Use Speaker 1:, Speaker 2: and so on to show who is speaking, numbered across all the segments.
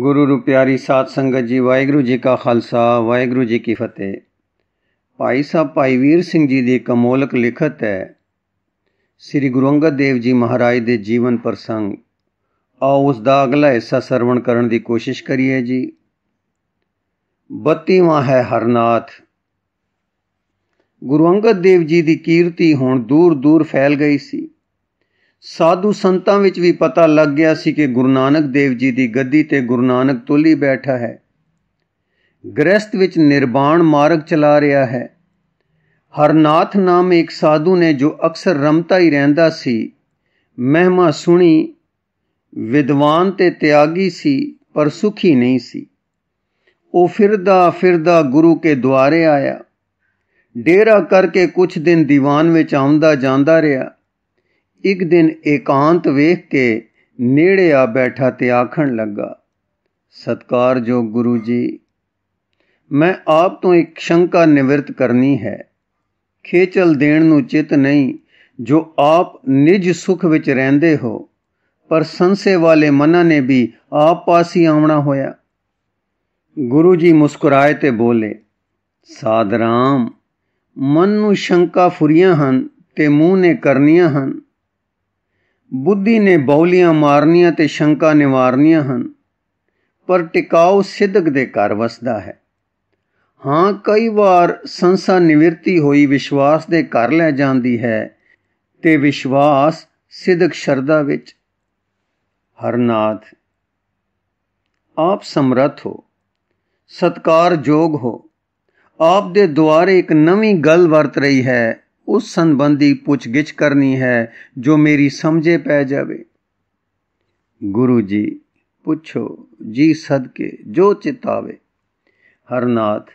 Speaker 1: ਗੁਰੂ ਰੂ ਪਿਆਰੀ ਸਾਧ ਸੰਗਤ ਜੀ ਵਾਹਿਗੁਰੂ ਜੀ ਕਾ ਖਾਲਸਾ ਵਾਹਿਗੁਰੂ ਜੀ ਕੀ ਫਤਿਹ ਭਾਈ ਸਾਹਿਬ ਭਾਈ ਵੀਰ ਸਿੰਘ ਜੀ ਦੀ ਕਮੋਲਕ ਲਿਖਤ ਹੈ ਸ੍ਰੀ ਗੁਰੂ ਅੰਗਦ ਦੇਵ ਜੀ ਮਹਾਰਾਜ ਦੇ ਜੀਵਨ ਪ੍ਰਸੰਗ ਆ ਉਸ ਦਾ ਅਗਲਾ ਹਿੱਸਾ ਸਰਵਣ ਕਰਨ ਦੀ ਕੋਸ਼ਿਸ਼ ਕਰੀਏ ਜੀ 32ਵਾਂ ਹੈ ਹਰਨਾਥ ਗੁਰੂ ਅੰਗਦ ਦੇਵ ਜੀ ਦੀ ਕੀਰਤੀ ਹੁਣ ਦੂਰ ਦੂਰ ਫੈਲ ਗਈ ਸੀ ਸਾਧੂ ਸੰਤਾਂ ਵਿੱਚ ਵੀ ਪਤਾ ਲੱਗ ਗਿਆ ਸੀ ਕਿ ਗੁਰੂ ਨਾਨਕ ਦੇਵ ਜੀ ਦੀ ਗੱਦੀ ਤੇ ਗੁਰੂ ਨਾਨਕ ਤੁਲੀ ਬੈਠਾ ਹੈ ਗ੍ਰਸਥ ਵਿੱਚ ਨਿਰਵਾਣ ਮਾਰਗ ਚਲਾ ਰਿਹਾ ਹੈ ਹਰਨਾਥ ਨਾਮ ਇੱਕ ਸਾਧੂ ਨੇ ਜੋ ਅਕਸਰ ਰਮਤਾ ਹੀ ਰਹਿੰਦਾ ਸੀ ਮਹਿਮਾ ਸੁਣੀ ਵਿਦਵਾਨ ਤੇ ਤਿਆਗੀ ਸੀ ਪਰ ਸੁਖੀ ਨਹੀਂ ਸੀ ਉਹ ਫਿਰਦਾ ਫਿਰਦਾ ਗੁਰੂ ਕੇ ਦੁਆਰੇ ਆਇਆ ਡੇਰਾ ਕਰਕੇ ਕੁਝ ਦਿਨ ਦੀਵਾਨ ਵਿੱਚ ਆਉਂਦਾ ਜਾਂਦਾ ਰਿਹਾ ਇੱਕ ਦਿਨ ਇਕਾਂਤ ਵੇਖ ਕੇ ਨੇੜੇ ਆ ਬੈਠਾ ਤੇ ਆਖਣ ਲੱਗਾ ਸਤਕਾਰਯੋਗ ਗੁਰੂ ਜੀ ਮੈਂ ਆਪ ਤੋਂ ਇੱਕ ਸ਼ੰਕਾ ਨਿਵਰਤ ਕਰਨੀ ਹੈ ਖੇਚਲ ਦੇਣ ਨੂੰ ਚਿਤ ਨਹੀਂ ਜੋ ਆਪ ਨਿਜ ਸੁਖ ਵਿੱਚ ਰਹਿੰਦੇ ਹੋ ਪਰ ਸੰਸੇ ਵਾਲੇ ਮਨਾਂ ਨੇ ਵੀ ਆਪ ਪਾਸ ਹੀ ਆਉਣਾ ਹੋਇਆ ਗੁਰੂ ਜੀ ਮੁਸਕਰਾਏ ਤੇ ਬੋਲੇ ਸਾਧ ਰਾਮ ਮਨ ਨੂੰ ਸ਼ੰਕਾ ਫੁਰੀਆਂ ਹਨ ਤੇ ਮੂੰਹ ਨੇ ਕਰਨੀਆਂ ਹਨ ਬੁੱਧੀ ਨੇ ਬੌਲੀਆਂ ਮਾਰਨੀਆਂ ਤੇ ਸ਼ੰਕਾ ਨਿਵਾਰਨੀਆਂ ਹਨ ਪਰ ਟਿਕਾਉ ਸਿੱਧਕ ਦੇ ਘਰ ਵਸਦਾ ਹੈ ਹਾਂ ਕਈ ਵਾਰ ਸੰਸਾ ਨਿਵਰਤੀ ਹੋਈ ਵਿਸ਼ਵਾਸ ਦੇ ਘਰ ਲੈ ਜਾਂਦੀ ਹੈ ਤੇ ਵਿਸ਼ਵਾਸ ਸਿੱਧਕ ਸ਼ਰਦਾ ਵਿੱਚ ਹਰਨਾਥ ਆਪ ਸਮਰਥ ਹੋ ਸਤਕਾਰਯੋਗ ਹੋ ਆਪ ਦੇ ਦੁਆਰੇ ਇੱਕ ਨਵੀਂ ਗੱਲ ਵਰਤ ਰਹੀ ਹੈ ਉਸ ਸੰਬੰਧੀ ਪੁੱਛਗਿੱਛ ਕਰਨੀ ਹੈ ਜੋ ਮੇਰੀ ਸਮਝੇ ਪੈ ਜਾਵੇ ਗੁਰੂ ਜੀ ਪੁੱਛੋ ਜੀ ਸਦਕੇ ਜੋ ਚਿਤਾਵੇ ਹਰਨਾਥ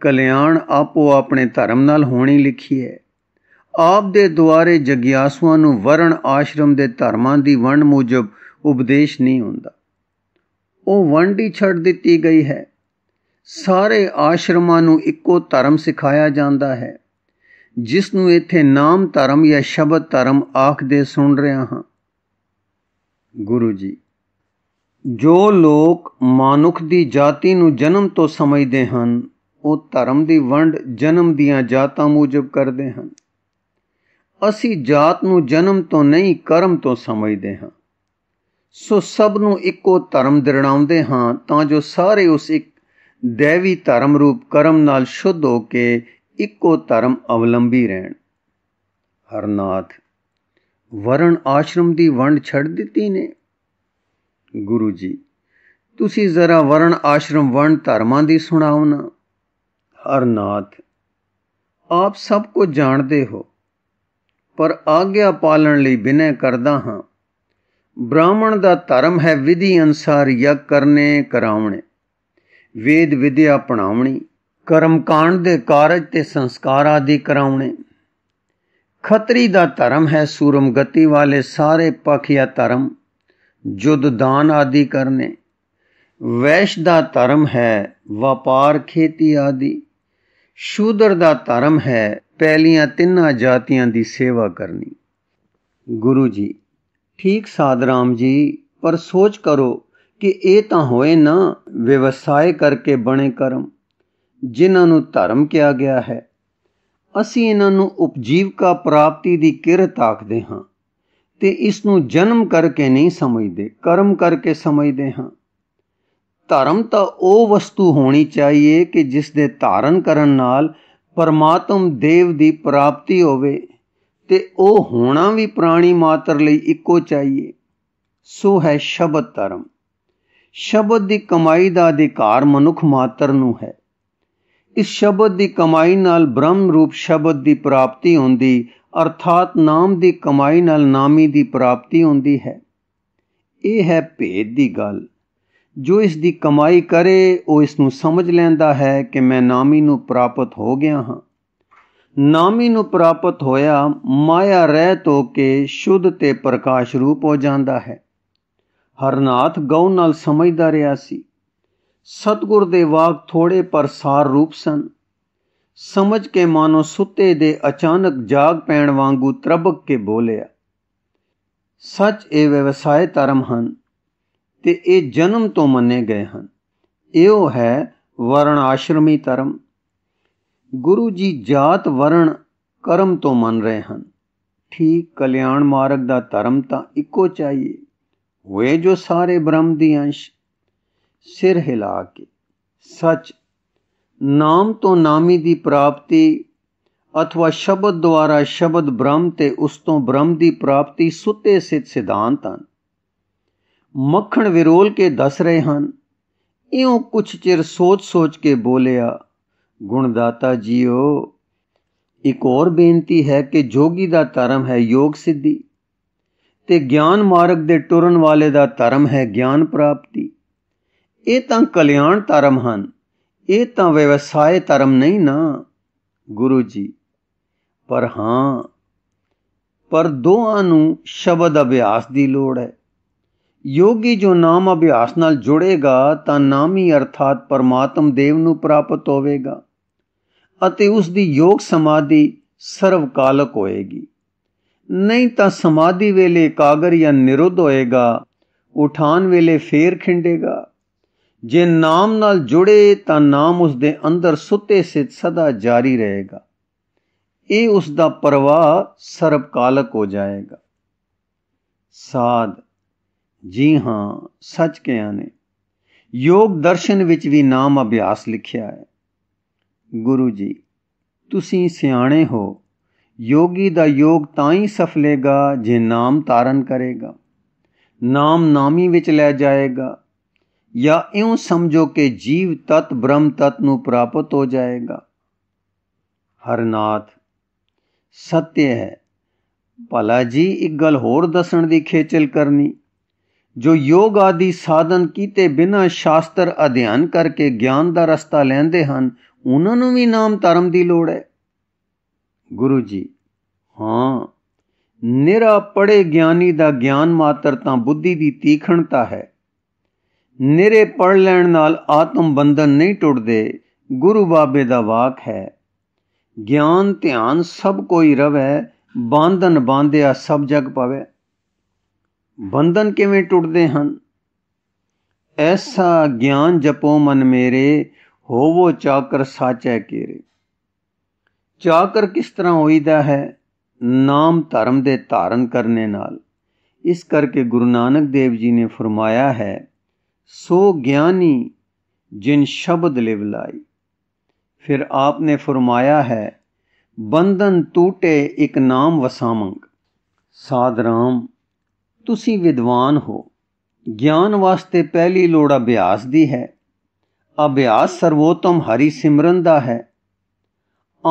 Speaker 1: ਕਲਿਆਣ ਆਪੋ ਆਪਣੇ ਧਰਮ ਨਾਲ ਹੋਣੀ ਲਿਖੀ ਹੈ ਆਪ ਦੇ ਦੁਆਰੇ ਜਗਿਆਸੂਆਂ ਨੂੰ ਵਰਣ ਆਸ਼ਰਮ ਦੇ ਧਰਮਾਂ ਦੀ ਵੰਡ ਮੁਜਬ ਉਪਦੇਸ਼ ਨਹੀਂ ਹੁੰਦਾ ਉਹ ਵੰਡ ਹੀ ਛੱਡ ਦਿੱਤੀ ਗਈ ਹੈ ਸਾਰੇ ਆਸ਼ਰਮਾਂ ਨੂੰ ਇੱਕੋ ਧਰਮ ਸਿਖਾਇਆ ਜਾਂਦਾ ਹੈ ਜਿਸ ਨੂੰ ਇੱਥੇ ਨਾਮ ਧਰਮ ਜਾਂ ਸ਼ਬਦ ਧਰਮ ਆਖਦੇ ਸੁਣ ਰਿਹਾ ਹਾਂ ਗੁਰੂ ਜੀ ਜੋ ਲੋਕ ਮਾਨੁਖ ਦੀ ਜਾਤੀ ਨੂੰ ਜਨਮ ਤੋਂ ਸਮਝਦੇ ਹਨ ਉਹ ਧਰਮ ਦੀ ਵੰਡ ਜਨਮ ਦੀਆਂ ਜਾਤਾਂ ਮੁਜਬ ਕਰਦੇ ਹਨ ਅਸੀਂ ਜਾਤ ਨੂੰ ਜਨਮ ਤੋਂ ਨਹੀਂ ਕਰਮ ਤੋਂ ਸਮਝਦੇ ਹਾਂ ਸੋ ਸਭ ਨੂੰ ਇੱਕੋ ਧਰਮ ਦਿਰਣਾਉਂਦੇ ਹਾਂ ਤਾਂ ਜੋ ਸਾਰੇ ਉਸ ਇੱਕ ਦੇਵੀ ਧਰਮ ਰੂਪ ਕਰਮ ਨਾਲ ਸ਼ੁੱਧ ਹੋ ਕੇ ਇੱਕੋ ਧਰਮ ਅਵਲੰਬੀ ਰਹਿਣ ਹਰਨਾਥ ਵਰਣ ਆਸ਼ਰਮ ਦੀ ਵੰਡ ਛੱਡ ਦਿੱਤੀ ਨੇ ਗੁਰੂ ਜੀ ਤੁਸੀਂ ਜ਼ਰਾ ਵਰਣ ਆਸ਼ਰਮ ਵੰਡ ਧਰਮਾਂ ਦੀ ਸੁਣਾਓ ਨਾ ਹਰਨਾਥ ਆਪ ਸਭ ਕੁਝ ਜਾਣਦੇ ਹੋ ਪਰ ਆਗਿਆ ਪਾਲਣ ਲਈ ਬਿਨੈ ਕਰਦਾ ਹਾਂ ਬ੍ਰਾਹਮਣ ਦਾ ਧਰਮ ਹੈ ਵਿਧੀ ਅਨਸਾਰ ਯਗ ਕਰਨੇ ਕਰਾਉਣੇ ਵੇਦ ਵਿਦਿਆ ਪੜਾਉਣੀ ਕਰਮਕਾਂਡ ਦੇ ਕਾਰਜ ਤੇ ਸੰਸਕਾਰ ਆਦਿ ਕਰਾਉਣੇ ਖੱਤਰੀ ਦਾ ਧਰਮ ਹੈ ਸੂਰਮ ਗਤੀ ਵਾਲੇ ਸਾਰੇ ਪੱਖ ਜਾਂ ਧਰਮ ਜੁਦ ਦਾਨ ਆਦਿ ਕਰਨੇ ਵੈਸ਼ ਦਾ ਧਰਮ ਹੈ ਵਪਾਰ ਖੇਤੀ ਆਦਿ ਸ਼ੂਦਰ ਦਾ ਧਰਮ ਹੈ ਪਹਿਲੀਆਂ ਤਿੰਨਾਂ ਜਾਤੀਆਂ ਦੀ ਸੇਵਾ ਕਰਨੀ ਗੁਰੂ ਜੀ ਠੀਕ ਸਾਧਰਾਮ ਜੀ ਪਰ ਸੋਚ ਕਰੋ ਕਿ ਇਹ ਤਾਂ ਹੋਏ ਨਾ ਵਿਵਸਾਇ ਕਰਕੇ ਬਣੇ ਕਰਮ ਜਿਨ੍ਹਾਂ ਨੂੰ ਧਰਮ ਕਿਹਾ ਗਿਆ ਹੈ ਅਸੀਂ ਇਹਨਾਂ ਨੂੰ ਉਪਜੀਵਕਾ ਪ੍ਰਾਪਤੀ ਦੀ ਕਿਰਤ ਆਖਦੇ ਹਾਂ ਤੇ ਇਸ ਨੂੰ ਜਨਮ ਕਰਕੇ ਨਹੀਂ ਸਮਝਦੇ ਕਰਮ ਕਰਕੇ ਸਮਝਦੇ ਹਾਂ ਧਰਮ ਤਾਂ ਉਹ ਵਸਤੂ ਹੋਣੀ ਚਾਹੀਏ ਕਿ ਜਿਸ ਦੇ ਧਾਰਨ ਕਰਨ ਨਾਲ ਪਰਮਾਤਮ ਦੇਵ ਦੀ ਪ੍ਰਾਪਤੀ ਹੋਵੇ ਤੇ ਉਹ ਹੋਣਾ ਵੀ ਪ੍ਰਾਣੀ ਮਾਤਰ ਲਈ ਇੱਕੋ ਚਾਹੀਏ ਸੋ ਹੈ ਸ਼ਬਦ ਧਰਮ ਸ਼ਬਦ ਦੀ ਕਮਾਈ ਦਾ ਅਧਿਕਾਰ ਮਨੁੱਖ ਮਾਤਰ ਨੂੰ ਹੈ ਇਸ ਸ਼ਬਦ ਦੀ ਕਮਾਈ ਨਾਲ ਬ੍ਰਹਮ ਰੂਪ ਸ਼ਬਦ ਦੀ ਪ੍ਰਾਪਤੀ ਹੁੰਦੀ ਅਰਥਾਤ ਨਾਮ ਦੀ ਕਮਾਈ ਨਾਲ ਨਾਮੀ ਦੀ ਪ੍ਰਾਪਤੀ ਹੁੰਦੀ ਹੈ ਇਹ ਹੈ ਭੇਦ ਦੀ ਗੱਲ ਜੋ ਇਸ ਦੀ ਕਮਾਈ ਕਰੇ ਉਹ ਇਸ ਨੂੰ ਸਮਝ ਲੈਂਦਾ ਹੈ ਕਿ ਮੈਂ ਨਾਮੀ ਨੂੰ ਪ੍ਰਾਪਤ ਹੋ ਗਿਆ ਹਾਂ ਨਾਮੀ ਨੂੰ ਪ੍ਰਾਪਤ ਹੋਇਆ ਮਾਇਆ ਰਹਿਤ ਹੋ ਕੇ ਸ਼ੁੱਧ ਤੇ ਪ੍ਰਕਾਸ਼ ਰੂਪ ਹੋ ਜਾਂਦਾ ਹੈ ਹਰਨਾਥ ਗਉ ਨਾਲ ਸਮਝਦਾ ਰਿਹਾ ਸੀ ਸਤਗੁਰ ਦੇ ਵਾਕ ਥੋੜੇ ਪਰ ਸਾਰ ਰੂਪ ਸਨ ਸਮਝ ਕੇ ਮਾਨੋ ਸੁੱਤੇ ਦੇ ਅਚਾਨਕ ਜਾਗ ਪੈਣ ਵਾਂਗੂ ਤਰਬਕ ਕੇ ਬੋਲਿਆ ਸੱਚ ਇਹ ਵਿਵਸਾਇ ਧਰਮ ਹਨ ਤੇ ਇਹ ਜਨਮ ਤੋਂ ਮੰਨੇ ਗਏ ਹਨ ਇਹੋ ਹੈ ਵਰਣ ਆਸ਼ਰਮੀ ਧਰਮ ਗੁਰੂ ਜੀ ਜਾਤ ਵਰਣ ਕਰਮ ਤੋਂ ਮੰਨ ਰਹੇ ਹਨ ਠੀਕ ਕਲਿਆਣ ਮਾਰਗ ਦਾ ਧਰਮ ਤਾਂ ਇੱਕੋ ਚਾਹੀਏ ਹੋਏ ਜੋ ਸਾਰੇ ਬ੍ਰਹਮ ਦੀ ਅੰਸ਼ ਸਿਰ ਹਿਲਾ ਕੇ ਸੱਚ ਨਾਮ ਤੋਂ ਨਾਮੀ ਦੀ ਪ੍ਰਾਪਤੀ ਅਥਵਾ ਸ਼ਬਦ ਦੁਆਰਾ ਸ਼ਬਦ ਬ੍ਰਹਮ ਤੇ ਉਸ ਤੋਂ ਬ੍ਰਹਮ ਦੀ ਪ੍ਰਾਪਤੀ ਸੁੱਤੇ ਸਿੱਧ ਸਿਧਾਂਤ ਹਨ ਮੱਖਣ ਵਿਰੋਲ ਕੇ ਦੱਸ ਰਹੇ ਹਨ ਇਉਂ ਕੁਛ ਚਿਰ ਸੋਚ-ਸੋਚ ਕੇ ਬੋਲਿਆ ਗੁਣਦਾਤਾ ਜੀਓ ਇੱਕ ਹੋਰ ਬੇਨਤੀ ਹੈ ਕਿ ਜੋਗੀ ਦਾ ਧਰਮ ਹੈ ਯੋਗ ਸਿੱਧੀ ਤੇ ਗਿਆਨ ਮਾਰਗ ਦੇ ਟੁਰਨ ਵਾਲੇ ਦਾ ਧਰਮ ਹੈ ਗਿਆਨ ਪ੍ਰਾਪਤੀ ਇਹ ਤਾਂ ਕਲਿਆਣ ਧਰਮ ਹਨ ਇਹ ਤਾਂ ਵਿਵਸਾਇ ਧਰਮ ਨਹੀਂ ਨਾ ਗੁਰੂ ਜੀ ਪਰ ਹਾਂ ਪਰ ਦੋਹਾਂ ਨੂੰ ਸ਼ਬਦ ਅਭਿਆਸ ਦੀ ਲੋੜ ਹੈ ਯੋਗੀ ਜੋ ਨਾਮ ਅਭਿਆਸ ਨਾਲ ਜੁੜੇਗਾ ਤਾਂ ਨਾਮੀ ਅਰਥਾਤ ਪਰਮਾਤਮ ਦੇਵ ਨੂੰ ਪ੍ਰਾਪਤ ਹੋਵੇਗਾ ਅਤੇ ਉਸ ਦੀ ਯੋਗ ਸਮਾਧੀ ਸਰਵਕਾਲਕ ਹੋਏਗੀ ਨਹੀਂ ਤਾਂ ਸਮਾਧੀ ਵੇਲੇ ਕਾਗਰ ਜਾਂ ਨਿਰੁੱਧ ਹੋਏਗਾ ਉਠਾਨ ਵੇਲੇ ਫੇਰ ਖਿੰਡੇਗਾ ਜੇ ਨਾਮ ਨਾਲ ਜੁੜੇ ਤਾਂ ਨਾਮ ਉਸ ਦੇ ਅੰਦਰ ਸੁੱਤੇ ਸਿਤ ਸਦਾ ਜਾਰੀ ਰਹੇਗਾ ਇਹ ਉਸ ਦਾ ਪ੍ਰਵਾਹ ਸਰਬਕਾਲਕ ਹੋ ਜਾਏਗਾ ਸਾਧ ਜੀ ਹਾਂ ਸੱਚ ਕਿਹਾ ਨੇ ਯੋਗ ਦਰਸ਼ਨ ਵਿੱਚ ਵੀ ਨਾਮ ਅਭਿਆਸ ਲਿਖਿਆ ਹੈ ਗੁਰੂ ਜੀ ਤੁਸੀਂ ਸਿਆਣੇ ਹੋ ਯੋਗੀ ਦਾ ਯੋਗ ਤਾਂ ਹੀ ਸਫਲੇਗਾ ਜੇ ਨਾਮ ਤਾਰਨ ਕਰੇਗਾ ਨਾਮ ਨਾਮੀ ਵਿੱਚ ਲੈ ਜਾਏਗਾ ਜਾਂ ਇਉਂ ਸਮਝੋ ਕਿ ਜੀਵ ਤਤ ਬ੍ਰਹਮ ਤਤ ਨੂੰ ਪ੍ਰਾਪਤ ਹੋ ਜਾਏਗਾ ਹਰਨਾਥ ਸਤਿ ਹੈ ਭਲਾ ਜੀ ਇੱਕ ਗੱਲ ਹੋਰ ਦੱਸਣ ਦੀ ਖੇਚਲ ਕਰਨੀ ਜੋ ਯੋਗ ਆਦਿ ਸਾਧਨ ਕੀਤੇ ਬਿਨਾ ਸ਼ਾਸਤਰ ਅਧਿਐਨ ਕਰਕੇ ਗਿਆਨ ਦਾ ਰਸਤਾ ਲੈਂਦੇ ਹਨ ਉਹਨਾਂ ਨੂੰ ਵੀ ਨਾਮ ਧਰਮ ਦੀ ਲੋੜ ਹੈ ਗੁਰੂ ਜੀ ਹਾਂ ਨਿਰਾ ਪੜੇ ਗਿਆਨੀ ਦਾ ਗਿਆਨ ਮਾਤਰ ਤਾਂ ਬੁੱਧੀ ਦੀ ਤੀਖਣਤਾ ਹੈ ਨਿਰੇ ਪੜ ਲੈਣ ਨਾਲ ਆਤਮ ਬੰਧਨ ਨਹੀਂ ਟੁੱਟਦੇ ਗੁਰੂ ਬਾਬੇ ਦਾ ਵਾਕ ਹੈ ਗਿਆਨ ਧਿਆਨ ਸਭ ਕੋਈ ਰਵੇ ਬੰਧਨ ਬਾਂਧਿਆ ਸਭ ਜਗ ਪਵੇ ਬੰਧਨ ਕਿਵੇਂ ਟੁੱਟਦੇ ਹਨ ਐਸਾ ਗਿਆਨ ਜਪੋ ਮਨ ਮੇਰੇ ਹੋਵੋ ਚਾਕਰ ਸਾਚੈ ਕੇਰੇ ਚਾਕਰ ਕਿਸ ਤਰ੍ਹਾਂ ਹੋਈਦਾ ਹੈ ਨਾਮ ਧਰਮ ਦੇ ਧਾਰਨ ਕਰਨੇ ਨਾਲ ਇਸ ਕਰਕੇ ਗੁਰੂ ਨਾਨਕ ਦੇਵ ਜੀ ਨੇ ਫਰਮਾਇਆ ਹੈ ਸੋ ਗਿਆਨੀ ਜਿਨ ਸ਼ਬਦ लिव ਫਿਰ फिर आपने ਫਰਮਾਇਆ ਹੈ ਬੰਧਨ ਟੂਟੇ ਇੱਕ ਨਾਮ ਮੰਗ ਸਾਧ ਰਾਮ ਤੁਸੀਂ ਵਿਦਵਾਨ ਹੋ ਗਿਆਨ ਵਾਸਤੇ ਪਹਿਲੀ ਲੋੜ ਅਭਿਆਸ ਦੀ ਹੈ ਅਭਿਆਸ ਸਰਵੋਤਮ ਹਰੀ ਸਿਮਰਨ ਦਾ ਹੈ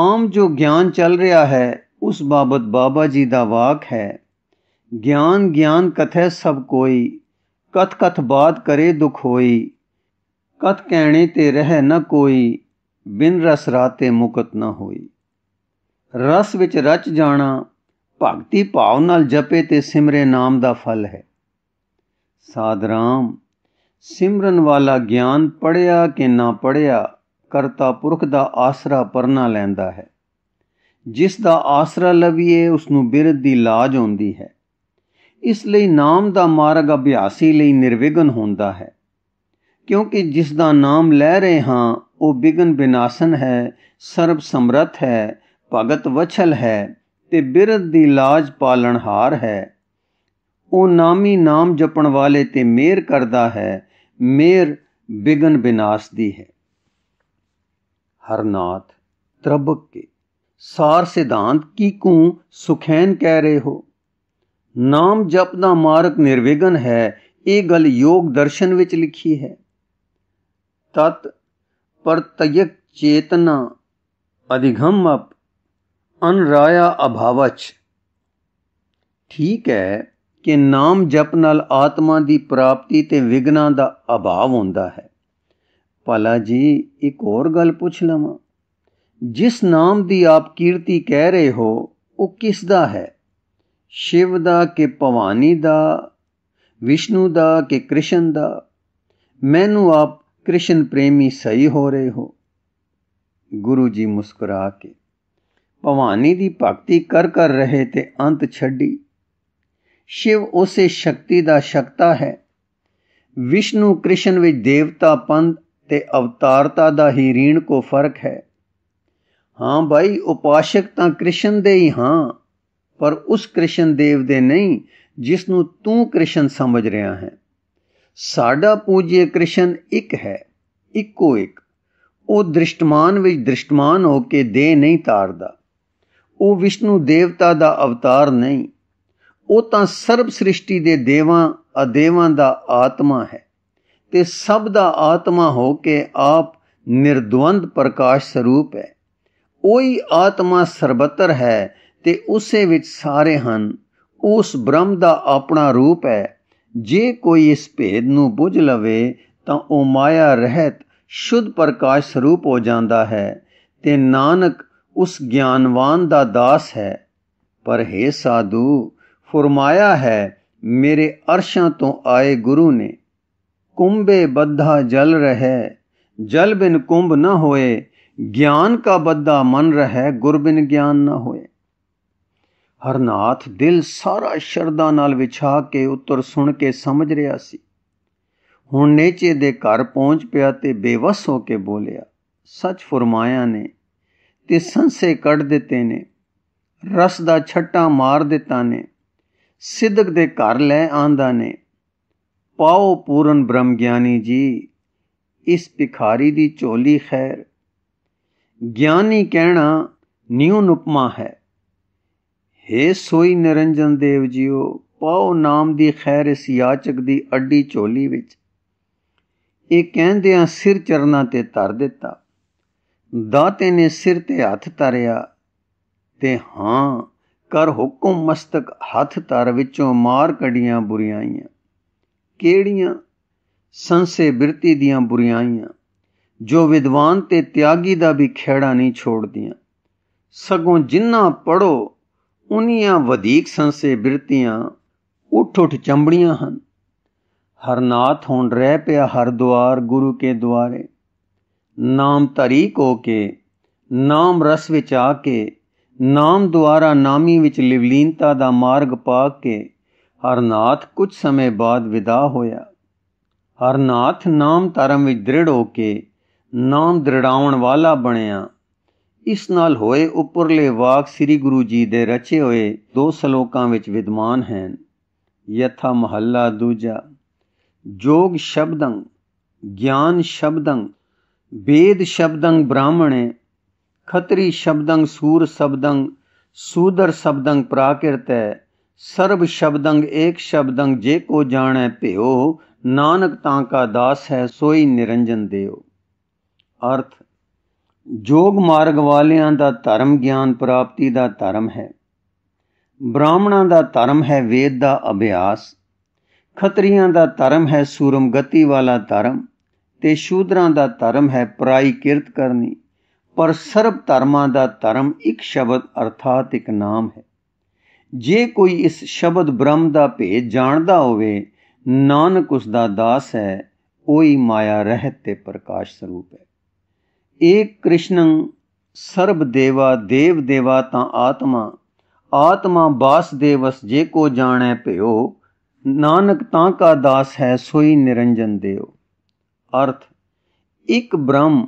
Speaker 1: ਆਮ ਜੋ ਗਿਆਨ ਚੱਲ ਰਿਹਾ ਹੈ ਉਸ ਬਾਬਤ ਬਾਬਾ ਜੀ ਦਾ ਵਾਕ ਹੈ ਗਿਆਨ ਗਿਆਨ ਕਥੈ ਸਭ ਕੋਈ ਕਥ ਕਥ ਬਾਤ ਕਰੇ ਦੁਖ ਹੋਈ ਕਥ ਕਹਿਣੇ ਤੇ ਰਹਿ ਨ ਕੋਈ ਬਿਨ ਰਸ ਰਾਤੇ ਮੁਕਤ ਨ ਹੋਈ ਰਸ ਵਿੱਚ ਰਚ ਜਾਣਾ ਭਗਤੀ ਭਾਵ ਨਾਲ ਜਪੇ ਤੇ ਸਿਮਰੇ ਨਾਮ ਦਾ ਫਲ ਹੈ ਸਾਧ ਰਾਮ ਸਿਮਰਨ ਵਾਲਾ ਗਿਆਨ ਪੜਿਆ ਕਿ ਨਾ ਪੜਿਆ ਕਰਤਾ ਪੁਰਖ ਦਾ ਆਸਰਾ ਪਰਨਾ ਲੈਂਦਾ ਹੈ ਜਿਸ ਦਾ ਆਸਰਾ ਲਵੀਏ ਉਸ ਨੂੰ ਬਿਰਧ ਦੀ ਲਾਜ ਹੁੰਦੀ ਹੈ ਇਸ ਲਈ ਨਾਮ ਦਾ ਮਾਰਗ ਅਭਿਆਸੀ ਲਈ ਨਿਰਵਿਘਨ ਹੁੰਦਾ ਹੈ ਕਿਉਂਕਿ ਜਿਸ ਦਾ ਨਾਮ ਲੈ ਰਹੇ ਹਾਂ ਉਹ ਬਿਗਨ ਬਿਨਾਸਨ ਹੈ ਸਰਬ ਸਮਰਥ ਹੈ ਭਗਤ ਵਛਲ ਹੈ ਤੇ ਬਿਰਧ ਦੀ ਲਾਜ ਪਾਲਣਹਾਰ ਹੈ ਉਹ ਨਾਮੀ ਨਾਮ ਜਪਣ ਵਾਲੇ ਤੇ ਮੇਰ ਕਰਦਾ ਹੈ ਮੇਰ ਬਿਗਨ ਬਿਨਾਸ ਦੀ ਹੈ ਹਰਨਾਥ ਤਰਬਕ ਕੇ ਸਾਰ ਸਿਧਾਂਤ ਕੀ ਕੂ ਸੁਖੈਨ ਕਹਿ ਰਹੇ ਹੋ ਨਾਮ ਜਪ ਦਾ ਮਾਰਗ ਨਿਰਵਿਘਨ ਹੈ ਇਹ ਗੱਲ ਯੋਗ ਦਰਸ਼ਨ ਵਿੱਚ ਲਿਖੀ ਹੈ ਤਤ ਪਰਤਯਕ ਚੇਤਨਾ ਅਧਿਗਮ ਅਪ ਅਨਰਾਇਆ ਅਭਾਵਚ ਠੀਕ ਹੈ ਕਿ ਨਾਮ ਜਪ ਨਾਲ ਆਤਮਾ ਦੀ ਪ੍ਰਾਪਤੀ ਤੇ ਵਿਗਨਾ ਦਾ ਅਭਾਵ ਹੁੰਦਾ ਹੈ ਭਲਾ ਜੀ ਇੱਕ ਹੋਰ ਗੱਲ ਪੁੱਛ ਲਵਾਂ ਜਿਸ ਨਾਮ ਦੀ ਆਪ ਕੀਰਤੀ ਕਹਿ ਰਹੇ ਹੋ ਉਹ ਕਿਸ ਦਾ ਹੈ ਸ਼ਿਵ ਦਾ ਕਿ ਭਵਾਨੀ ਦਾ ਵਿਸ਼ਨੂੰ ਦਾ ਕਿ ਕ੍ਰਿਸ਼ਨ ਦਾ ਮੈਨੂੰ ਆਪ ਕ੍ਰਿਸ਼ਨ ਪ੍ਰੇਮੀ ਸਹੀ ਹੋ ਰਹੇ ਹੋ ਗੁਰੂ ਜੀ ਮੁਸਕਰਾ ਕੇ ਭਵਾਨੀ ਦੀ ਭਗਤੀ ਕਰ ਕਰ ਰਹੇ ਤੇ ਅੰਤ ਛੱਡੀ ਸ਼ਿਵ ਉਸੇ ਸ਼ਕਤੀ ਦਾ ਸ਼ਕਤਾ ਹੈ ਵਿਸ਼ਨੂੰ ਕ੍ਰਿਸ਼ਨ ਵਿੱਚ ਦੇਵਤਾ ਪੰਦ ਤੇ ਅਵਤਾਰਤਾ ਦਾ ਹੀ ਰੀਣ ਕੋ ਫਰਕ ਹੈ ਹਾਂ ਭਾਈ ਉਪਾਸ਼ਕ ਤਾਂ ਕ੍ਰਿਸ਼ਨ ਦੇ ਹੀ ਹਾਂ ਪਰ ਉਸ ਕ੍ਰਿਸ਼ਨ ਦੇਵ ਦੇ ਨਹੀਂ ਜਿਸ ਨੂੰ ਤੂੰ ਕ੍ਰਿਸ਼ਨ ਸਮਝ ਰਿਹਾ ਹੈ ਸਾਡਾ ਪੂਜਯ ਕ੍ਰਿਸ਼ਨ ਇੱਕ ਹੈ ਇੱਕੋ ਇੱਕ ਉਹ ਦ੍ਰਿਸ਼ਟਮਾਨ ਵਿੱਚ ਦ੍ਰਿਸ਼ਟਮਾਨ ਹੋ ਕੇ ਦੇ ਨਹੀਂ ਤਾਰਦਾ ਉਹ ਵਿਸ਼ਨੂੰ ਦੇਵਤਾ ਦਾ ਅਵਤਾਰ ਨਹੀਂ ਉਹ ਤਾਂ ਸਰਬ ਸ੍ਰਿਸ਼ਟੀ ਦੇ ਦੇਵਾਂ ਅਦੇਵਾਂ ਦਾ ਆਤਮਾ ਹੈ ਤੇ ਸਭ ਦਾ ਆਤਮਾ ਹੋ ਕੇ ਆਪ ਨਿਰਦਵੰਦ ਪ੍ਰਕਾਸ਼ ਸਰੂਪ ਹੈ ਉਹੀ ਆਤਮਾ ਸਰਬਤਰ ਹੈ ਤੇ ਉਸੇ ਵਿੱਚ ਸਾਰੇ ਹਨ ਉਸ ਬ੍ਰਹਮ ਦਾ ਆਪਣਾ ਰੂਪ ਹੈ ਜੇ ਕੋਈ ਇਸ ਭੇਦ ਨੂੰ ਬੁੱਝ ਲਵੇ ਤਾਂ ਉਹ ਮਾਇਆ ਰਹਿਤ ਸ਼ੁੱਧ ਪ੍ਰਕਾਸ਼ ਸਰੂਪ ਹੋ ਜਾਂਦਾ ਹੈ ਤੇ ਨਾਨਕ ਉਸ ਗਿਆਨਵਾਨ ਦਾ ਦਾਸ ਹੈ ਪਰ हे ਸਾਧੂ ਫਰਮਾਇਆ ਹੈ ਮੇਰੇ ਅਰਸ਼ਾਂ ਤੋਂ ਆਏ ਗੁਰੂ ਨੇ ਕੁੰਬੇ ਬੱਧਾ ਜਲ ਰਹਿ ਜਲ ਬਿਨ ਕੁੰਭ ਨਾ ਹੋਏ ਗਿਆਨ ਕਾ ਬੱਧਾ ਮਨ ਰਹਿ ਗੁਰ ਬਿਨ ਗਿਆਨ ਨਾ ਹੋਏ ਹਰਨਾਥ ਦਿਲ ਸਾਰਾ ਸ਼ਰਦਾ ਨਾਲ ਵਿਛਾ ਕੇ ਉੱਤਰ ਸੁਣ ਕੇ ਸਮਝ ਰਿਹਾ ਸੀ ਹੁਣ ਨੇਚੇ ਦੇ ਘਰ ਪਹੁੰਚ ਪਿਆ ਤੇ ਬੇਵਸ ਹੋ ਕੇ ਬੋਲਿਆ ਸੱਚ ਫਰਮਾਇਆ ਨੇ ਤੇ ਸੰਸੇ ਕੱਢ ਦਿੱਤੇ ਨੇ ਰਸ ਦਾ ਛੱਟਾ ਮਾਰ ਦਿੱਤਾ ਨੇ ਸਿੱਧਕ ਦੇ ਘਰ ਲੈ ਆਂਦਾ ਨੇ ਪਾਓ ਪੂਰਨ ਬ੍ਰਹਮ ਗਿਆਨੀ ਜੀ ਇਸ ਭਿਖਾਰੀ ਦੀ ਝੋਲੀ ਖੈਰ ਗਿਆਨੀ ਕਹਿਣਾ ਨਿਉ ਨੁਪਮਾ ਹੈ ਏ ਸੋਈ ਨਿਰੰਜਨ ਦੇਵ ਜੀਓ ਪਾਉ ਨਾਮ ਦੀ ਖੈਰ ਇਸ ਯਾਚਕ ਦੀ ਅੱਡੀ ਝੋਲੀ ਵਿੱਚ ਇਹ ਕਹਿੰਦਿਆਂ ਸਿਰ ਚਰਨਾ ਤੇ ਧਰ ਦਿੱਤਾ ਦਾਤੇ ਨੇ ਸਿਰ ਤੇ ਹੱਥ ਧਰਿਆ ਤੇ ਹਾਂ ਕਰ ਹੁਕਮ ਮਸਤਕ ਹੱਥ ਧਰ ਵਿੱਚੋਂ ਮਾਰ ਕੜੀਆਂ ਬੁਰੀਆਈਆਂ ਕਿਹੜੀਆਂ ਸੰਸੇ ਬਿਰਤੀ ਦੀਆਂ ਬੁਰੀਆਈਆਂ ਜੋ ਵਿਦਵਾਨ ਤੇ ਤਿਆਗੀ ਦਾ ਵੀ ਖੇੜਾ ਨਹੀਂ ਛੋੜਦੀਆਂ ਸਗੋਂ ਜਿੰਨਾ ਪੜੋ ਉਨੀਆਂ ਵਧੇਕ ਸੰਸੇ ਬਿਰਤੀਆਂ ਉੱਠ ਉੱਠ ਚੰਬੜੀਆਂ ਹਨ ਹਰਨਾਥ ਹੁਣ ਰਹਿ ਪਿਆ ਹਰ ਦੁਆਰ ਗੁਰੂ ਕੇ ਦੁਆਰੇ ਨਾਮ ਤਰੀਕ ਹੋ ਕੇ ਨਾਮ ਰਸ ਵਿੱਚ ਆ ਕੇ ਨਾਮ ਦੁਆਰਾ ਨਾਮੀ ਵਿੱਚ ਲਿਵਲੀਨਤਾ ਦਾ ਮਾਰਗ ਪਾ ਕੇ ਹਰਨਾਥ ਕੁਝ ਸਮੇਂ ਬਾਅਦ ਵਿਦਾ ਹੋਇਆ ਹਰਨਾਥ ਨਾਮ ਧਰਮ ਵਿੱਚ ਦ੍ਰਿੜ ਹੋ ਕੇ ਨਾਮ ਦ੍ਰਿੜਾਉਣ ਵਾਲਾ ਬਣਿਆ ਇਸ ਨਾਲ ਹੋਏ ਉਪਰਲੇ ਵਾਕ ਸ੍ਰੀ ਗੁਰੂ ਜੀ ਦੇ ਰਚੇ ਹੋਏ ਦੋ ਸ਼ਲੋਕਾਂ ਵਿੱਚ ਵਿਦਮਾਨ ਹਨ ਯਥਾ ਮਹੱਲਾ ਦੂਜਾ ਜੋਗ ਸ਼ਬਦੰ ਗਿਆਨ ਸ਼ਬਦੰ ਵੇਦ ਸ਼ਬਦੰ ਬ੍ਰਾਹਮਣੇ ਖਤਰੀ ਸ਼ਬਦੰ ਸੂਰ ਸ਼ਬਦੰ ਸੂਦਰ ਸ਼ਬਦੰ ਪ੍ਰਾਕਿਰਤੈ ਸਰਬ ਸ਼ਬਦੰ ਏਕ ਸ਼ਬਦੰ ਜੇ ਕੋ ਜਾਣੈ ਭਿਓ ਨਾਨਕ ਤਾਂ ਕਾ ਦਾਸ ਹੈ ਸੋਈ ਨਿਰੰਜਨ ਦਿਓ ਅਰਥ ਜੋਗ ਮਾਰਗ ਵਾਲਿਆਂ ਦਾ ਧਰਮ ਗਿਆਨ ਪ੍ਰਾਪਤੀ ਦਾ ਧਰਮ ਹੈ ਬ੍ਰਾਹਮਣਾਂ ਦਾ ਧਰਮ ਹੈ ਵੇਦ ਦਾ ਅਭਿਆਸ ਖੱਤਰੀਆਂ ਦਾ ਧਰਮ ਹੈ ਸੂਰਮ ਗਤੀ ਵਾਲਾ ਧਰਮ ਤੇ ਸ਼ੂਦਰਾਂ ਦਾ ਧਰਮ ਹੈ ਪ੍ਰਾਈ ਕਿਰਤ ਕਰਨੀ ਪਰ ਸਰਬ ਧਰਮਾਂ ਦਾ ਧਰਮ ਇੱਕ ਸ਼ਬਦ ਅਰਥਾਤ ਇੱਕ ਨਾਮ ਹੈ ਜੇ ਕੋਈ ਇਸ ਸ਼ਬਦ ਬ੍ਰਹਮ ਦਾ ਭੇਦ ਜਾਣਦਾ ਹੋਵੇ ਨਾਨਕ ਉਸ ਦਾ ਦਾਸ ਹੈ ਉਹੀ ਮਾਇਆ ਰਹਿਤ ਤੇ ਪ੍ਰਕਾਸ਼ ਸਰੂਪ ਹੈ ਏਕ ਕ੍ਰਿਸ਼ਨ ਸਰਬ ਦੇਵਾ ਦੇਵ ਦੇਵਾ ਤਾਂ ਆਤਮਾ ਆਤਮਾ ਬਾਸ ਦੇਵਸ ਜੇ ਕੋ ਜਾਣੈ ਭਿਓ ਨਾਨਕ ਤਾਂ ਕਾ ਦਾਸ ਹੈ ਸੋਈ ਨਿਰੰਜਨ ਦੇਉ ਅਰਥ ਇੱਕ ਬ੍ਰਹਮ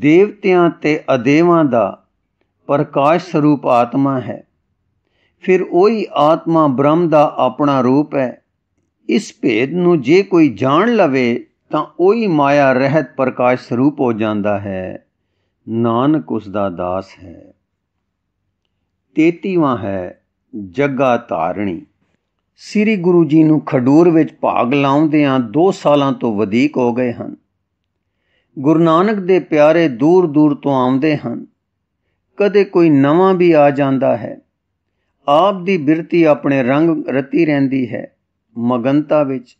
Speaker 1: ਦੇਵਤਿਆਂ ਤੇ ਅਦੇਵਾਂ ਦਾ ਪ੍ਰਕਾਸ਼ ਸਰੂਪ ਆਤਮਾ ਹੈ ਫਿਰ ਉਹੀ ਆਤਮਾ ਬ੍ਰਹਮ ਦਾ ਆਪਣਾ ਰੂਪ ਹੈ ਇਸ ਭੇਦ ਨੂੰ ਜੇ ਕੋਈ ਜਾਣ ਲਵੇ ਤਾਂ ਉਹੀ ਮਾਇਆ ਰਹਿਤ ਪ੍ਰਕਾਸ਼ ਸਰੂਪ ਹੋ ਜਾਂਦਾ ਹੈ ਨਾਨਕ ਉਸ ਦਾ ਦਾਸ ਹੈ 33ਵਾਂ ਹੈ ਜੱਗਾ ਧਾਰਣੀ ਸ੍ਰੀ ਗੁਰੂ ਜੀ ਨੂੰ ਖਡੂਰ ਵਿੱਚ ਭਾਗ ਲਾਉਂਦਿਆਂ 2 ਸਾਲਾਂ ਤੋਂ ਵਧੇਕ ਹੋ ਗਏ ਹਨ ਗੁਰੂ ਨਾਨਕ ਦੇ ਪਿਆਰੇ ਦੂਰ ਦੂਰ ਤੋਂ ਆਉਂਦੇ ਹਨ ਕਦੇ ਕੋਈ ਨਵਾਂ ਵੀ ਆ ਜਾਂਦਾ ਹੈ ਆਪ ਦੀ ਬਿਰਤੀ ਆਪਣੇ ਰੰਗ ਰਤੀ ਰਹਿੰਦੀ ਹੈ ਮਗਨਤਾ ਵਿੱਚ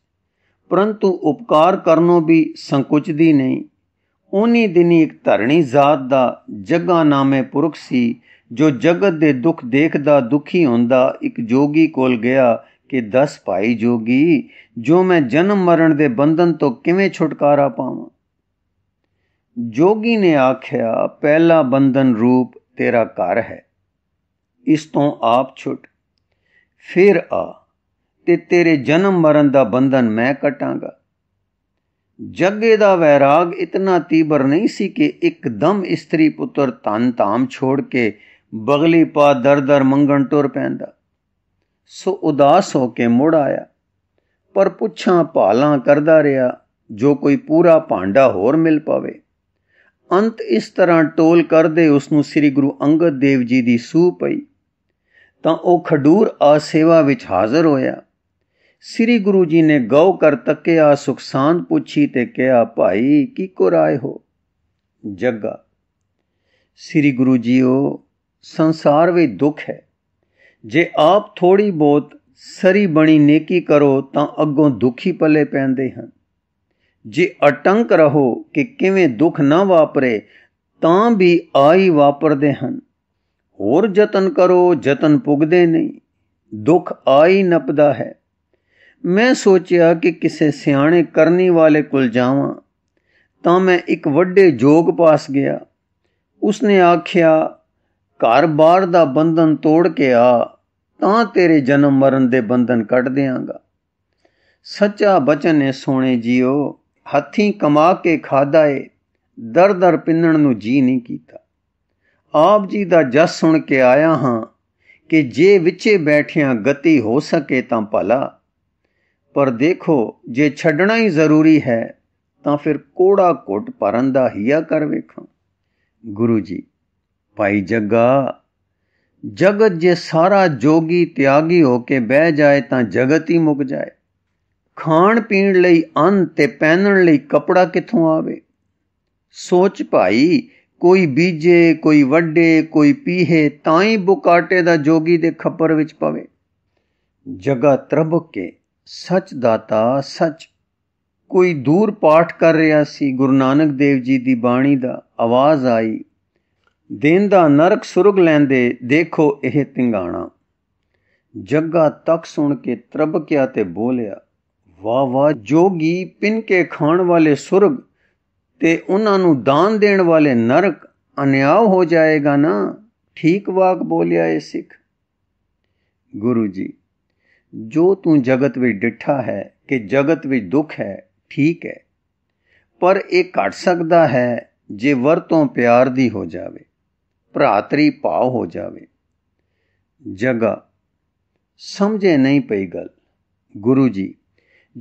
Speaker 1: ਪਰੰਤੂ ਉਪਕਾਰ ਕਰਨੋਂ ਵੀ ਸੰਕੁਚਦੀ ਨਹੀਂ ਉਨੀ ਦਿਨੀ ਇੱਕ ਧਰਣੀ ਜ਼ਾਤ ਦਾ ਜੱਗਾ ਨਾਮੇ ਪੁਰਖ ਸੀ ਜੋ ਜਗਤ ਦੇ ਦੁੱਖ ਦੇਖਦਾ ਦੁਖੀ ਹੁੰਦਾ ਇੱਕ ਜੋਗੀ ਕੋਲ ਗਿਆ ਕਿ ਦਸ ਭਾਈ ਜੋਗੀ ਜੋ ਮੈਂ ਜਨਮ ਮਰਨ ਦੇ ਬੰਧਨ ਤੋਂ ਕਿਵੇਂ ਛੁਟਕਾਰਾ ਪਾਵਾਂ ਜੋਗੀ ਨੇ ਆਖਿਆ ਪਹਿਲਾ ਬੰਧਨ ਰੂਪ ਤੇਰਾ ਘਰ ਹੈ ਇਸ ਤੋਂ ਆਪ ਛੁਟ ਫਿਰ ਆ ਤੇ ਤੇਰੇ ਜਨਮ ਮਰਨ ਦਾ ਬੰਧਨ ਮੈਂ ਕਟਾਂਗਾ ਜੱਗੇ ਦਾ ਵੈਰਾਗ ਇਤਨਾ ਤੀਬਰ ਨਹੀਂ ਸੀ ਕਿ ਇੱਕਦਮ ਇਸਤਰੀ ਪੁੱਤਰ ਤਨ ਧਾਮ ਛੋੜ ਕੇ ਬਗਲੀ ਪਾ ਦਰਦਰ ਮੰਗਣ ਟੁਰ ਪੈਂਦਾ ਸੋ ਉਦਾਸ ਹੋ ਕੇ ਮੁੜ ਆਇਆ ਪਰ ਪੁੱਛਾਂ ਭਾਲਾਂ ਕਰਦਾ ਰਿਹਾ ਜੋ ਕੋਈ ਪੂਰਾ ਭਾਂਡਾ ਹੋਰ ਮਿਲ ਪਾਵੇ ਅੰਤ ਇਸ ਤਰ੍ਹਾਂ ਟੋਲ ਕਰਦੇ ਉਸ ਨੂੰ ਸ੍ਰੀ ਗੁਰੂ ਅੰਗਦ ਦੇਵ ਜੀ ਦੀ ਸੂਪਈ ਪਈ ਤਾਂ ਉਹ ਖਡੂਰ ਆ ਸੇਵਾ ਵਿੱਚ ਹਾਜ਼ਰ ਹੋਇਆ ਸ੍ਰੀ ਗੁਰੂ ਜੀ ਨੇ ਗਉ ਕਰ ਤੱਕਿਆ ਸੁਖਸਾਨ ਪੁੱਛੀ ਤੇ ਕਿਹਾ ਭਾਈ ਕੀ ਕੋ ਰਾਏ ਹੋ ਜੱਗਾ ਸ੍ਰੀ ਗੁਰੂ ਜੀਓ ਸੰਸਾਰ ਵਿੱਚ ਦੁੱਖ ਹੈ ਜੇ ਆਪ ਥੋੜੀ ਬਹੁਤ ਸਰੀ ਬਣੀ ਨੇਕੀ ਕਰੋ ਤਾਂ ਅੱਗੋਂ ਦੁਖੀ ਪੱਲੇ ਪੈਂਦੇ ਹਨ ਜੇ ਅਟੰਕ ਰਹੋ ਕਿ ਕਿਵੇਂ ਦੁੱਖ ਨਾ ਵਾਪਰੇ ਤਾਂ ਵੀ ਆਈ ਵਾਪਰਦੇ ਹਨ ਹੋਰ ਯਤਨ ਕਰੋ ਯਤਨ ਪੁਗਦੇ ਨਹੀਂ ਦੁੱਖ ਆਈ ਨਪਦਾ ਹੈ ਮੈਂ ਸੋਚਿਆ ਕਿ ਕਿਸੇ ਸਿਆਣੇ ਕਰਨੀ ਵਾਲੇ ਕੋਲ ਜਾਵਾਂ ਤਾਂ ਮੈਂ ਇੱਕ ਵੱਡੇ ਜੋਗ ਪਾਸ ਗਿਆ ਉਸਨੇ ਆਖਿਆ ਘਰ-ਬਾਰ ਦਾ ਬੰਧਨ ਤੋੜ ਕੇ ਆ ਤਾਂ ਤੇਰੇ ਜਨਮ ਮਰਨ ਦੇ ਬੰਧਨ ਕੱਢ ਦੇਵਾਂਗਾ ਸੱਚਾ ਬਚਨ ਹੈ ਸੋਹਣੇ ਜੀਓ ਹੱਥੀਂ ਕਮਾ ਕੇ ਖਾਦਾ ਏ ਦਰ ਦਰ ਪਿੰਨਣ ਨੂੰ ਜੀ ਨਹੀਂ ਕੀਤਾ ਆਪ ਜੀ ਦਾ ਜਸ ਸੁਣ ਕੇ ਆਇਆ ਹਾਂ ਕਿ ਜੇ ਵਿੱਚੇ ਬੈਠਿਆਂ ਗਤੀ ਹੋ ਸਕੇ ਤਾਂ ਭਲਾ ਪਰ ਦੇਖੋ ਜੇ ਛੱਡਣਾ ਹੀ ਜ਼ਰੂਰੀ ਹੈ ਤਾਂ ਫਿਰ ਕੋੜਾ ਘੁੱਟ ਭਰਨ ਦਾ ਹਿਆ ਕਰ ਵੇਖਾਂ ਗੁਰੂ ਜੀ ਭਾਈ ਜੱਗਾ ਜਗਤ ਜੇ ਸਾਰਾ ਜੋਗੀ ਤਿਆਗੀ ਹੋ ਕੇ ਬਹਿ ਜਾਏ ਤਾਂ ਜਗਤ ਹੀ ਮੁੱਕ ਜਾਏ ਖਾਣ ਪੀਣ ਲਈ ਅੰਨ ਤੇ ਪਹਿਨਣ ਲਈ ਕਪੜਾ ਕਿੱਥੋਂ ਆਵੇ ਸੋਚ ਭਾਈ ਕੋਈ ਬੀਜੇ ਕੋਈ ਵੱਡੇ ਕੋਈ ਪੀਹੇ ਤਾਂ ਹੀ ਬੁਕਾਟੇ ਦਾ ਜੋਗੀ ਦੇ ਖੱਪਰ ਵਿੱਚ ਪਵੇ ਜਗਾ ਤਰਬਕ ਕੇ ਸੱਚ ਦਾਤਾ ਸੱਚ ਕੋਈ ਦੂਰ ਪਾਠ ਕਰ ਰਿਹਾ ਸੀ ਗੁਰੂ ਨਾਨਕ ਦੇਵ ਜੀ ਦੀ ਬਾਣੀ ਦਾ ਆਵਾਜ਼ ਆਈ ਦਿਨ ਦਾ ਨਰਕ ਸੁਰਗ ਲੈਂਦੇ ਦੇਖੋ ਇਹ ਤਿੰਗਾਣਾ ਜੱਗਾ ਤੱਕ ਸੁਣ ਕੇ ਤਰਬਕਿਆ ਤੇ ਬੋਲਿਆ ਵਾ ਵਾ ਜੋਗੀ ਪਿੰਨ ਕੇ ਖਾਣ ਵਾਲੇ ਸੁਰਗ ਤੇ ਉਹਨਾਂ ਨੂੰ ਦਾਨ ਦੇਣ ਵਾਲੇ ਨਰਕ ਅਨਿਆਵ ਹੋ ਜਾਏਗਾ ਨਾ ਠੀਕ ਵਾਕ ਬੋਲਿਆ ਇਹ ਸਿੱਖ ਗੁਰੂ ਜੀ ਜੋ ਤੂੰ ਜਗਤ ਵਿੱਚ ਡਿੱਠਾ ਹੈ ਕਿ ਜਗਤ ਵਿੱਚ ਦੁੱਖ ਹੈ ਠੀਕ ਹੈ ਪਰ ਇਹ ਘਟ ਸਕਦਾ ਹੈ ਜੇ ਵਰਤੋਂ ਪਿਆਰ ਦੀ ਹੋ ਜਾਵੇ ਭਰਾਤਰੀ ਭਾਵ ਹੋ ਜਾਵੇ ਜਗਾ ਸਮਝੇ ਨਹੀਂ ਪਈ ਗੱਲ ਗੁਰੂ ਜੀ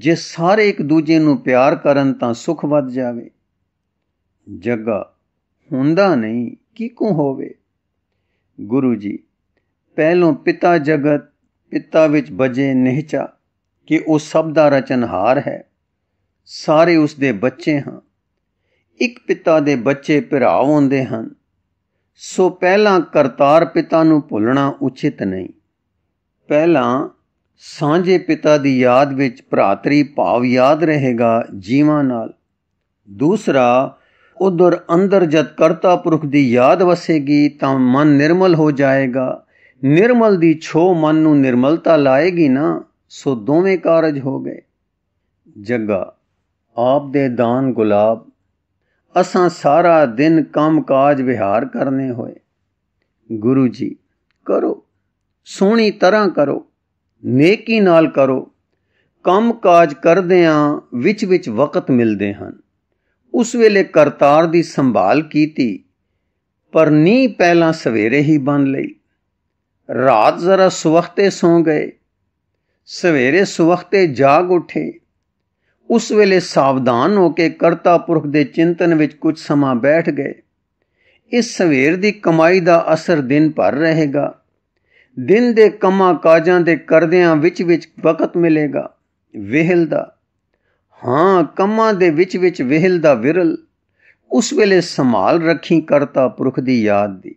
Speaker 1: ਜੇ ਸਾਰੇ ਇੱਕ ਦੂਜੇ ਨੂੰ ਪਿਆਰ ਕਰਨ ਤਾਂ ਸੁਖ ਵੱਧ ਜਾਵੇ ਜਗਾ ਹੁੰਦਾ ਨਹੀਂ ਕੀ ਕੋ ਹੋਵੇ ਗੁਰੂ ਜੀ ਪਹਿਲੋਂ ਪਿਤਾ ਜਗਤ ਪਿੱਤਾ ਵਿੱਚ ਬਜੇ ਨਿਹਚਾ ਕਿ ਉਹ ਸਭ ਦਾ ਰਚਨਹਾਰ ਹੈ ਸਾਰੇ ਉਸ ਦੇ ਬੱਚੇ ਹਾਂ ਇੱਕ ਪਿਤਾ ਦੇ ਬੱਚੇ ਭਰਾ ਹੁੰਦੇ ਹਨ ਸੋ ਪਹਿਲਾਂ ਕਰਤਾਰ ਪਿਤਾ ਨੂੰ ਭੁੱਲਣਾ ਉਚਿਤ ਨਹੀਂ ਪਹਿਲਾਂ ਸਾਂਝੇ ਪਿਤਾ ਦੀ ਯਾਦ ਵਿੱਚ ਭਰਾਤਰੀ ਭਾਵ ਯਾਦ ਰਹੇਗਾ ਜੀਵਾਂ ਨਾਲ ਦੂਸਰਾ ਉਧਰ ਅੰਦਰ ਜਦ ਕਰਤਾ ਪੁਰਖ ਦੀ ਯਾਦ ਵਸੇਗੀ ਤਾਂ ਮਨ ਨਿਰਮਲ ਹੋ ਜਾਏਗਾ ਨਿਰਮਲ ਦੀ ਛੋ ਮਨ ਨੂੰ ਨਿਰਮਲਤਾ ਲਾਏਗੀ ਨਾ ਸੋ ਦੋਵੇਂ ਕਾਰਜ ਹੋ ਗਏ ਜੱਗਾ ਆਪ ਦੇ ਦਾਨ ਗੁਲਾਬ ਅਸਾਂ ਸਾਰਾ ਦਿਨ ਕੰਮ ਕਾਜ ਵਿਹਾਰ ਕਰਨੇ ਹੋਏ ਗੁਰੂ ਜੀ ਕਰੋ ਸੋਹਣੀ ਤਰ੍ਹਾਂ ਕਰੋ ਨੇਕੀ ਨਾਲ ਕਰੋ ਕੰਮ ਕਾਜ ਆ ਵਿੱਚ ਵਿੱਚ ਵਕਤ ਮਿਲਦੇ ਹਨ ਉਸ ਵੇਲੇ ਕਰਤਾਰ ਦੀ ਸੰਭਾਲ ਕੀਤੀ ਪਰ ਨੀ ਪਹਿਲਾਂ ਸਵੇਰੇ ਹੀ ਬੰਨ ਲਈ ਰਾਤ ਜ਼ਰਾ ਸਵਖਤੇ ਸੌ ਗਏ ਸਵੇਰੇ ਸਵਖਤੇ ਜਾਗ ਉਠੇ ਉਸ ਵੇਲੇ ਸਾਵਧਾਨ ਹੋ ਕੇ ਕਰਤਾ ਪੁਰਖ ਦੇ ਚਿੰਤਨ ਵਿੱਚ ਕੁਝ ਸਮਾਂ ਬੈਠ ਗਏ ਇਸ ਸਵੇਰ ਦੀ ਕਮਾਈ ਦਾ ਅਸਰ ਦਿਨ ਭਰ ਰਹੇਗਾ ਦਿਨ ਦੇ ਕਮਾ ਕਾਜਾਂ ਦੇ ਕਰਦਿਆਂ ਵਿੱਚ ਵਿੱਚ ਵਕਤ ਮਿਲੇਗਾ ਵਿਹਲ ਦਾ ਹਾਂ ਕਮਾਂ ਦੇ ਵਿੱਚ ਵਿੱਚ ਵਿਹਲ ਦਾ ਵਿਰਲ ਉਸ ਵੇਲੇ ਸੰਭਾਲ ਰੱਖੀ ਕਰਤਾ ਪੁਰਖ ਦੀ ਯਾਦ ਦੀ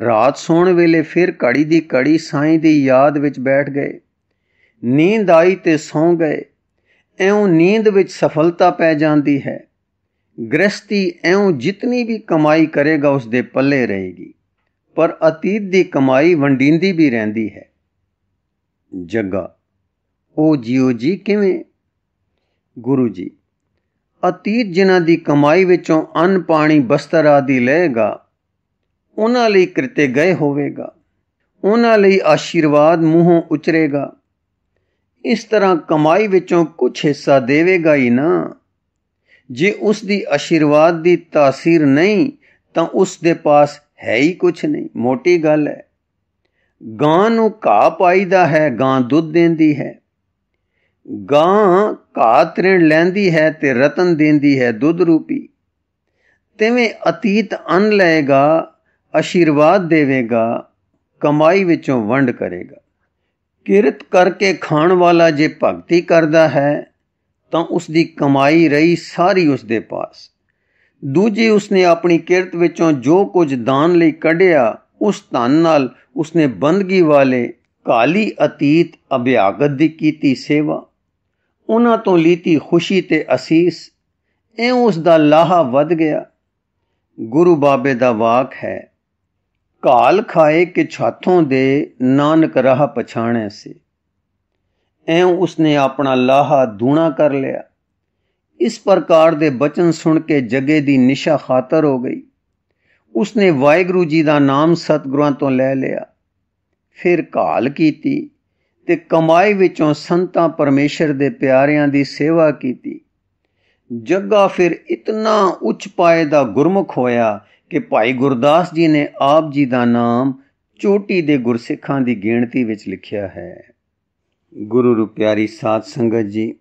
Speaker 1: ਰਾਤ ਸੌਣ ਵੇਲੇ ਫਿਰ ਘੜੀ ਦੀ ਘੜੀ ਸਾਈਂ ਦੀ ਯਾਦ ਵਿੱਚ ਬੈਠ ਗਏ ਨੀਂਦ ਆਈ ਤੇ ਸੌਂ ਗਏ ਐਉਂ ਨੀਂਦ ਵਿੱਚ ਸਫਲਤਾ ਪੈ ਜਾਂਦੀ ਹੈ ਗ੍ਰਸਤੀ ਐਉਂ ਜਿਤਨੀ ਵੀ ਕਮਾਈ ਕਰੇਗਾ ਉਸ ਦੇ ਪੱਲੇ ਰਹੇਗੀ ਪਰ ਅਤੀਤ ਦੀ ਕਮਾਈ ਵੰਡੀਂਦੀ ਵੀ ਰਹਿੰਦੀ ਹੈ ਜੱਗਾ ਉਹ ਜੀਓ ਜੀ ਕਿਵੇਂ ਗੁਰੂ ਜੀ ਅਤੀਤ ਜਿਨ੍ਹਾਂ ਦੀ ਕਮਾਈ ਵਿੱਚੋਂ ਅੰਨ ਪਾਣੀ ਬਸਤਰ ਆਦਿ ਲਏਗਾ ਉਹਨਾਂ ਲਈ ਕਰਤੇ ਗਏ ਹੋਵੇਗਾ ਉਹਨਾਂ ਲਈ ਆਸ਼ੀਰਵਾਦ ਮੂੰਹੋਂ ਉਚਰੇਗਾ ਇਸ ਤਰ੍ਹਾਂ ਕਮਾਈ ਵਿੱਚੋਂ ਕੁਝ ਹਿੱਸਾ ਦੇਵੇਗਾ ਹੀ ਨਾ ਜੇ ਉਸ ਦੀ ਆਸ਼ੀਰਵਾਦ ਦੀ ਤਾਸੀਰ ਨਹੀਂ ਤਾਂ ਉਸ ਦੇ ਪਾਸ ਹੈ ਹੀ ਕੁਝ ਨਹੀਂ ਮੋਟੀ ਗੱਲ ਹੈ ਗਾਂ ਨੂੰ ਘਾਹ ਪਾਈਦਾ ਹੈ ਗਾਂ ਦੁੱਧ ਦਿੰਦੀ ਹੈ ਗਾਂ ਘਾਹ ਤ੍ਰਿਣ ਲੈਂਦੀ ਹੈ ਤੇ ਰਤਨ ਦਿੰਦੀ ਹੈ ਦੁੱਧ ਰੂਪੀ ਤੇਵੇਂ ਅਤੀਤ ਅਨ ਲਏਗਾ ਆਸ਼ੀਰਵਾਦ ਦੇਵੇਗਾ ਕਮਾਈ ਵਿੱਚੋਂ ਵੰਡ ਕਰੇਗਾ ਕਿਰਤ ਕਰਕੇ ਖਾਣ ਵਾਲਾ ਜੇ ਭਗਤੀ ਕਰਦਾ ਹੈ ਤਾਂ ਉਸ ਦੀ ਕਮਾਈ ਰਹੀ ਸਾਰੀ ਉਸ ਦੇ ਪਾਸ ਦੂਜੀ ਉਸਨੇ ਆਪਣੀ ਕਿਰਤ ਵਿੱਚੋਂ ਜੋ ਕੁਝ ਦਾਨ ਲਈ ਕੱਢਿਆ ਉਸ ਧਨ ਨਾਲ ਉਸਨੇ ਬੰਦਗੀ ਵਾਲੇ ਕਾਲੀ ਅਤੀਤ ਅਭਿਆਗਤ ਦੀ ਕੀਤੀ ਸੇਵਾ ਉਹਨਾਂ ਤੋਂ ਲੀਤੀ ਖੁਸ਼ੀ ਤੇ ਅਸੀਸ ਐ ਉਸ ਦਾ ਲਾਹਾ ਵੱਧ ਗਿਆ ਗੁਰੂ ਬਾਬੇ ਦਾ ਵਾਕ ਹੈ ਕਾਲ ਖਾਏ ਕਿ ਛਾਥੋਂ ਦੇ ਨਾਨਕ ਰਾਹ ਪਛਾਣੇ ਸੀ ਐ ਉਸਨੇ ਆਪਣਾ ਲਾਹਾ ਦੂਣਾ ਕਰ ਲਿਆ ਇਸ ਪ੍ਰਕਾਰ ਦੇ ਬਚਨ ਸੁਣ ਕੇ ਜਗੇ ਦੀ ਨਿਸ਼ਾ ਖਾਤਰ ਹੋ ਗਈ ਉਸਨੇ ਵਾਹਿਗੁਰੂ ਜੀ ਦਾ ਨਾਮ ਸਤਗੁਰਾਂ ਤੋਂ ਲੈ ਲਿਆ ਫਿਰ ਕਾਲ ਕੀਤੀ ਤੇ ਕਮਾਈ ਵਿੱਚੋਂ ਸੰਤਾਂ ਪਰਮੇਸ਼ਰ ਦੇ ਪਿਆਰਿਆਂ ਦੀ ਸੇਵਾ ਕੀਤੀ ਜੱਗਾ ਫਿਰ ਇਤਨਾ ਉੱਚ ਪਾਏ ਦਾ ਗੁਰਮੁਖ ਹੋਇਆ ਕਿ ਭਾਈ ਗੁਰਦਾਸ ਜੀ ਨੇ ਆਪ ਜੀ ਦਾ ਨਾਮ ਚੋਟੀ ਦੇ ਗੁਰਸਿੱਖਾਂ ਦੀ ਗਿਣਤੀ ਵਿੱਚ ਲਿਖਿਆ ਹੈ ਗੁਰੂ ਰੂਪਿਆਰੀ ਸਾਧ ਸੰਗਤ ਜੀ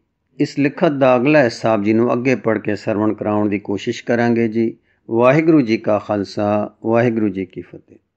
Speaker 1: ਇਸ ਲਿਖਤ ਦਾ ਅਗਲਾ ਹਿੱਸਾ ਜੀ ਨੂੰ ਅੱਗੇ ਪੜ੍ਹ ਕੇ ਸਰਵਣ ਕਰਾਉਣ ਦੀ ਕੋਸ਼ਿਸ਼ ਕਰਾਂਗੇ ਜੀ ਵਾਹਿਗੁਰੂ ਜੀ ਕਾ ਖਾਲਸਾ ਵਾਹਿਗੁਰੂ ਜੀ ਕੀ ਫਤਿਹ